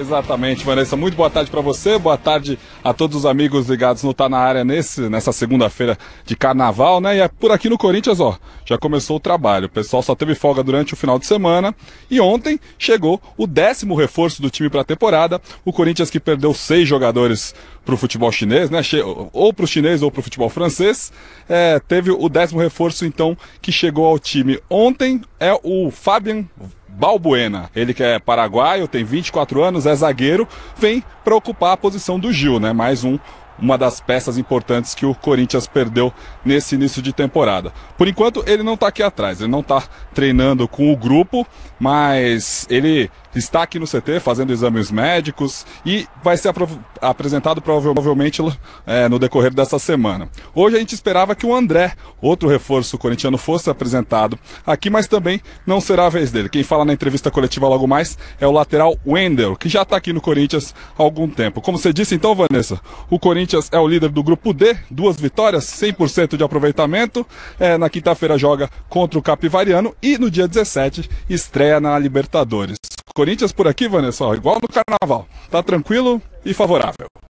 Exatamente, Vanessa. Muito boa tarde para você, boa tarde a todos os amigos ligados no Tá Na Área nesse, nessa segunda-feira de carnaval, né? E é por aqui no Corinthians, ó, já começou o trabalho. O pessoal só teve folga durante o final de semana e ontem chegou o décimo reforço do time para a temporada. O Corinthians que perdeu seis jogadores para o futebol chinês, né? Ou para o chinês ou para o futebol francês. É, teve o décimo reforço, então, que chegou ao time ontem. É o Fabian Balbuena. Ele que é paraguaio, tem 24 anos, é zagueiro, vem para ocupar a posição do Gil, né? Mais um uma das peças importantes que o Corinthians perdeu nesse início de temporada. Por enquanto, ele não está aqui atrás, ele não está treinando com o grupo, mas ele está aqui no CT fazendo exames médicos e vai ser apresentado provavelmente é, no decorrer dessa semana. Hoje a gente esperava que o André, outro reforço corintiano, fosse apresentado aqui, mas também não será a vez dele. Quem fala na entrevista coletiva logo mais é o lateral Wendel, que já está aqui no Corinthians há algum tempo. Como você disse então, Vanessa, o Corinthians Corinthians é o líder do grupo D, duas vitórias, 100% de aproveitamento. É, na quinta-feira joga contra o Capivariano e no dia 17 estreia na Libertadores. Corinthians por aqui, Vanessa, igual no carnaval. Tá tranquilo e favorável.